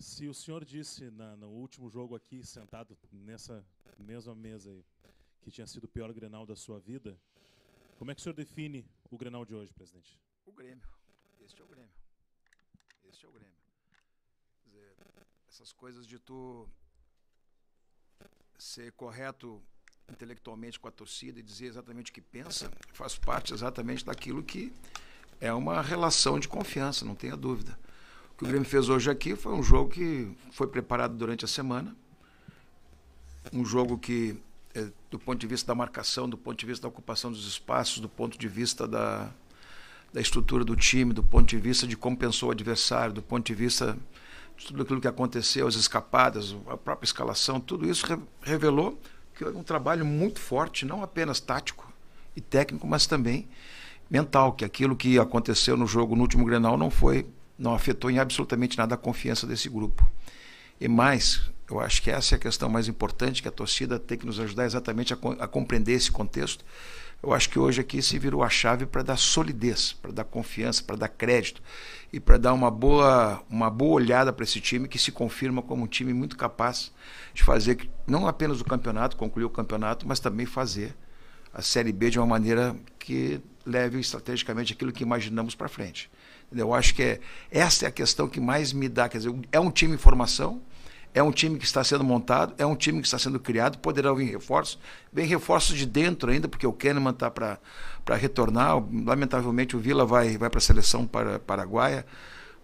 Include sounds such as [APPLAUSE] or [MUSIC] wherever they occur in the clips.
Se o senhor disse na, no último jogo aqui, sentado nessa mesma mesa aí, que tinha sido o pior Grenal da sua vida, como é que o senhor define o Grenal de hoje, presidente? O Grêmio. Este é o Grêmio. Este é o Grêmio. Quer dizer, essas coisas de tu ser correto intelectualmente com a torcida e dizer exatamente o que pensa, faz parte exatamente daquilo que é uma relação de confiança, não tenha dúvida que o Grêmio fez hoje aqui foi um jogo que foi preparado durante a semana. Um jogo que, eh, do ponto de vista da marcação, do ponto de vista da ocupação dos espaços, do ponto de vista da, da estrutura do time, do ponto de vista de compensou o adversário, do ponto de vista de tudo aquilo que aconteceu, as escapadas, a própria escalação, tudo isso revelou que é um trabalho muito forte, não apenas tático e técnico, mas também mental, que aquilo que aconteceu no jogo no último Grenal não foi não afetou em absolutamente nada a confiança desse grupo. E mais, eu acho que essa é a questão mais importante, que a torcida tem que nos ajudar exatamente a, a compreender esse contexto. Eu acho que hoje aqui se virou a chave para dar solidez, para dar confiança, para dar crédito e para dar uma boa, uma boa olhada para esse time que se confirma como um time muito capaz de fazer não apenas o campeonato, concluir o campeonato, mas também fazer a Série B de uma maneira que levem estrategicamente aquilo que imaginamos para frente. Eu acho que é, essa é a questão que mais me dá. Quer dizer, é um time em formação, é um time que está sendo montado, é um time que está sendo criado, poderá vir reforços, vem reforços de dentro ainda, porque o Kahneman está para retornar. Lamentavelmente o Vila vai, vai para a seleção para, paraguaia,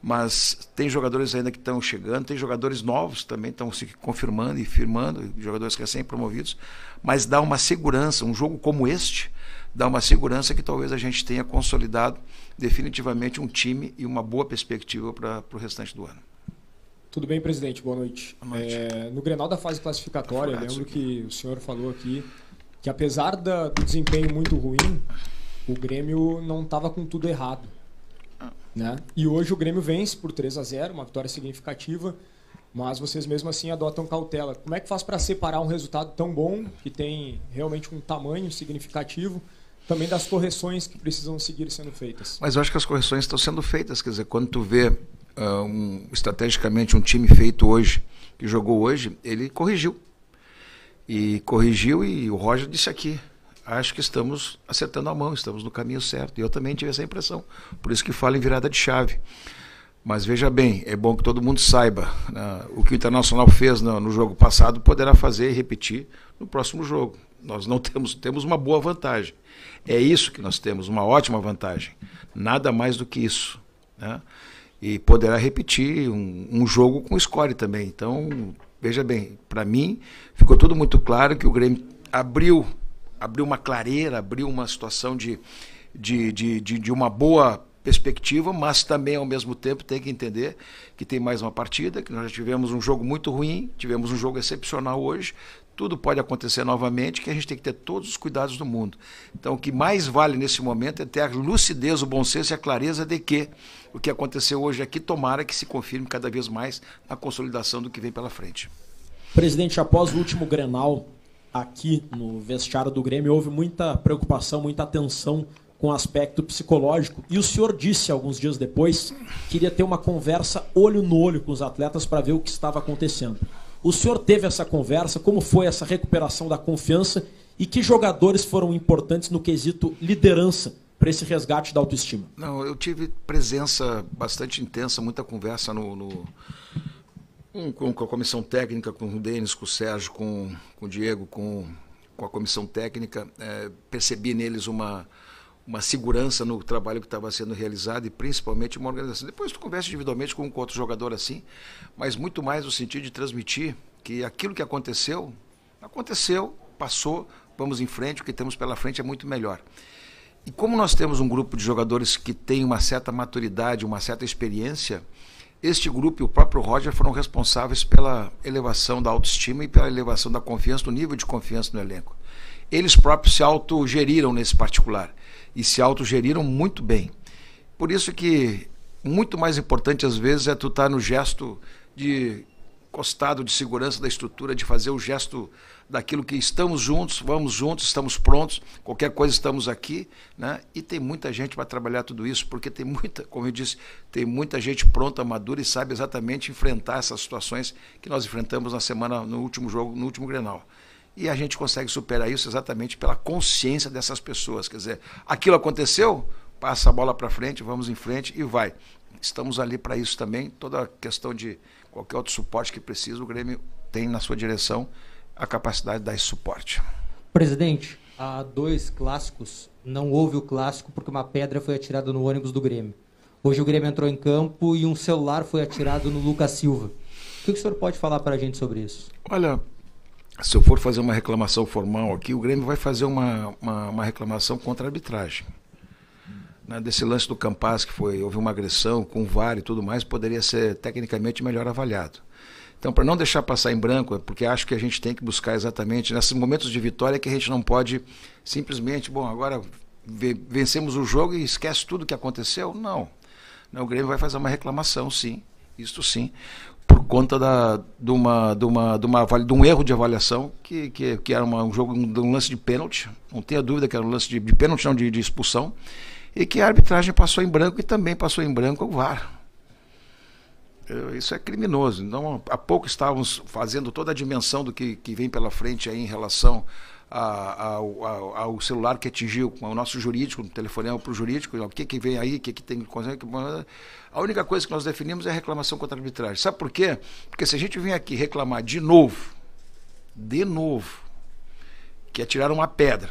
mas tem jogadores ainda que estão chegando, tem jogadores novos também estão se confirmando e firmando, jogadores recém-promovidos, mas dá uma segurança, um jogo como este dá uma segurança que talvez a gente tenha consolidado definitivamente um time e uma boa perspectiva para o restante do ano. Tudo bem, presidente? Boa noite. Boa noite. É, no Grenal da fase classificatória, lembro que o senhor falou aqui que apesar da, do desempenho muito ruim, o Grêmio não estava com tudo errado. Ah. Né? E hoje o Grêmio vence por 3 a 0 uma vitória significativa, mas vocês mesmo assim adotam cautela. Como é que faz para separar um resultado tão bom, que tem realmente um tamanho significativo, também das correções que precisam seguir sendo feitas. Mas eu acho que as correções estão sendo feitas, quer dizer, quando tu vê uh, um, estrategicamente um time feito hoje, que jogou hoje, ele corrigiu. E corrigiu e o Roger disse aqui, acho que estamos acertando a mão, estamos no caminho certo. E eu também tive essa impressão, por isso que falo em virada de chave. Mas veja bem, é bom que todo mundo saiba. Né? O que o Internacional fez no, no, jogo passado poderá fazer e repetir no próximo jogo. Nós não [LAUGHS] temos, temos uma boa vantagem. É isso que nós temos, uma ótima vantagem. Nada mais do que isso. Né? E poderá repetir um, um jogo com score também. Então, veja bem, para mim ficou tudo muito claro que o Grêmio abriu, abriu uma clareira, abriu uma situação de, de, de, de, de uma boa perspectiva, mas também ao mesmo tempo tem que entender que tem mais uma partida, que nós já tivemos um jogo muito ruim, tivemos um jogo excepcional hoje, tudo pode acontecer novamente, que a gente tem que ter todos os cuidados do mundo. Então, o que mais vale nesse momento é ter a lucidez, o bom senso e a clareza de que o que aconteceu hoje aqui, tomara que se confirme cada vez mais na consolidação do que vem pela frente. Presidente, após o último Grenal aqui no vestiário do Grêmio, houve muita preocupação, muita atenção com aspecto psicológico. E o senhor disse alguns dias depois que iria ter uma conversa olho no olho com os atletas para ver o que estava acontecendo. O senhor teve essa conversa? Como foi essa recuperação da confiança? E que jogadores foram importantes no quesito liderança para esse resgate da autoestima? Não, eu tive presença bastante intensa, muita conversa no, no com, com, a comissão técnica, com o Denis, com o Sérgio, com, com o Diego, com, com a comissão técnica. É, percebi neles uma, uma segurança no trabalho que estava sendo realizado e principalmente uma organização. Depois tu conversa individualmente com um outro jogador assim, mas muito mais no sentido de transmitir que aquilo que aconteceu, aconteceu, passou, vamos em frente, o que temos pela frente é muito melhor. E como nós temos um grupo de jogadores que tem uma certa maturidade, uma certa experiência, este grupo e o próprio Roger foram responsáveis pela elevação da autoestima e pela elevação da confiança, do nível de confiança no elenco eles próprios se autogeriram nesse particular e se autogeriram muito bem. Por isso que muito mais importante às vezes é tu estar tá no gesto de costado de segurança da estrutura, de fazer o gesto daquilo que estamos juntos, vamos juntos, estamos prontos, qualquer coisa estamos aqui, né? E tem muita gente para trabalhar tudo isso, porque tem muita, como eu disse, tem muita gente pronta, madura e sabe exatamente enfrentar essas situações que nós enfrentamos na semana no último jogo, no último Grenal. E a gente consegue superar isso exatamente pela consciência dessas pessoas. Quer dizer, aquilo aconteceu, passa a bola para frente, vamos em frente e vai. Estamos ali para isso também. Toda a questão de qualquer outro suporte que precisa, o Grêmio tem na sua direção a capacidade de dar esse suporte. Presidente, há dois clássicos. Não houve o clássico porque uma pedra foi atirada no ônibus do Grêmio. Hoje o Grêmio entrou em campo e um celular foi atirado no Lucas Silva. O que o senhor pode falar para a gente sobre isso? Olha, se eu for fazer uma reclamação formal aqui, o Grêmio vai fazer uma, uma, uma reclamação contra a arbitragem. Né, desse lance do Campas, que foi, houve uma agressão com o VAR e tudo mais, poderia ser tecnicamente melhor avaliado. Então, para não deixar passar em branco, é porque acho que a gente tem que buscar exatamente nesses momentos de vitória que a gente não pode simplesmente, bom, agora vencemos o jogo e esquece tudo que aconteceu. Não. Né, o Grêmio vai fazer uma reclamação, sim. Isso sim por conta da, de, uma, de, uma, de, uma, de um erro de avaliação, que, que, que era uma, um jogo um, um lance de pênalti, não tenha dúvida que era um lance de, de pênalti, não de, de expulsão, e que a arbitragem passou em branco e também passou em branco o VAR. Isso é criminoso. Então, há pouco estávamos fazendo toda a dimensão do que, que vem pela frente aí em relação ao, ao, celular que atingiu, o nosso jurídico, telefonema para o jurídico, o que, que vem aí, o que, que tem. É né? A única coisa que nós definimos é reclamação contra a arbitragem. Sabe por quê? Porque se a gente vem aqui reclamar de novo, de novo, que atiraram uma pedra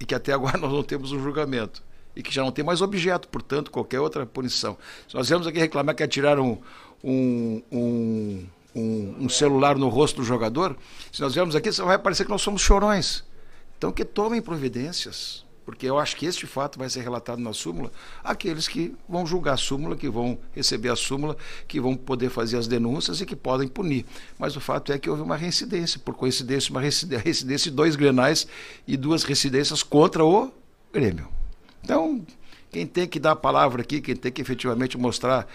e que até agora [LAUGHS] nós não temos um julgamento e que já não tem mais objeto, portanto, qualquer outra punição. Se nós vamos aqui reclamar que atiraram um, um um, um celular no rosto do jogador, se nós viermos aqui, só vai parecer que nós somos chorões. Então que tomem providências, porque eu acho que este fato vai ser relatado na súmula, aqueles que vão julgar a súmula, que vão receber a súmula, que vão poder fazer as denúncias e que podem punir. Mas o fato é que houve uma reincidência, por coincidência, uma [LAUGHS] reincidência de dois grenais e duas reincidências contra o Grêmio. Então, quem tem que dar a palavra aqui, quem tem que efetivamente mostrar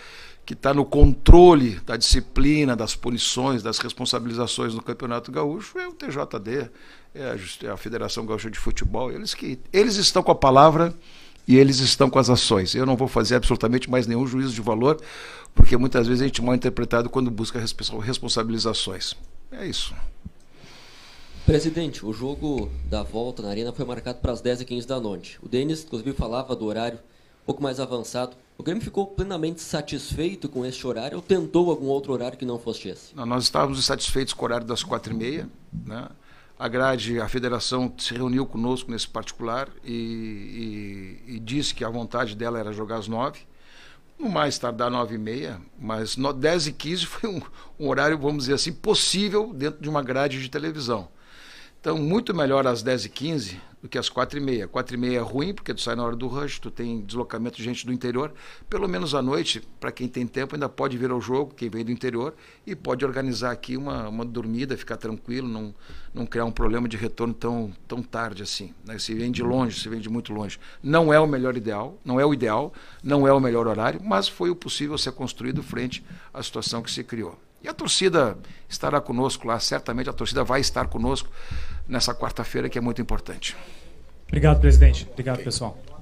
que está no controle da disciplina, das punições, das responsabilizações no Campeonato Gaúcho, é o TJD, é, é a, Federação Gaúcha de Futebol. Eles, que, eles estão com a palavra e eles estão com as ações. Eu não vou fazer absolutamente mais nenhum juízo de valor, porque muitas vezes a gente é mal interpretado quando busca responsabilizações. É isso. Presidente, o jogo da volta na arena foi marcado para as 10h15 da noite. O Denis, inclusive, falava do horário pouco mais avançado. O Grêmio ficou plenamente satisfeito com este horário ou tentou algum outro horário que não fosse esse? Não, nós estávamos satisfeitos com o horário das quatro e meia. Né? A grade, a federação se reuniu conosco nesse particular e, e, e disse que a vontade dela era jogar às nove. No mais tardar nove e meia, mas no, dez e quinze [LAUGHS] foi um, um horário, vamos dizer assim, possível dentro de uma grade de televisão. Então, muito melhor às 10h15 do que às 4h30. 4h30 é ruim, porque tu sai na hora do rush, tu tem deslocamento de gente do interior. Pelo menos à noite, para quem tem tempo, ainda pode vir ao jogo, quem vem do interior, e pode organizar aqui uma, uma dormida, ficar tranquilo, não, não criar um problema de retorno tão, tão tarde assim. Né? Se vem de longe, se vem de muito longe. Não é o melhor ideal, não é o ideal, não é o melhor horário, mas foi o possível ser construído frente à situação que se criou. E a torcida estará conosco lá, certamente a torcida vai estar conosco nessa quarta-feira que é muito importante. Obrigado, presidente. Obrigado, okay. pessoal.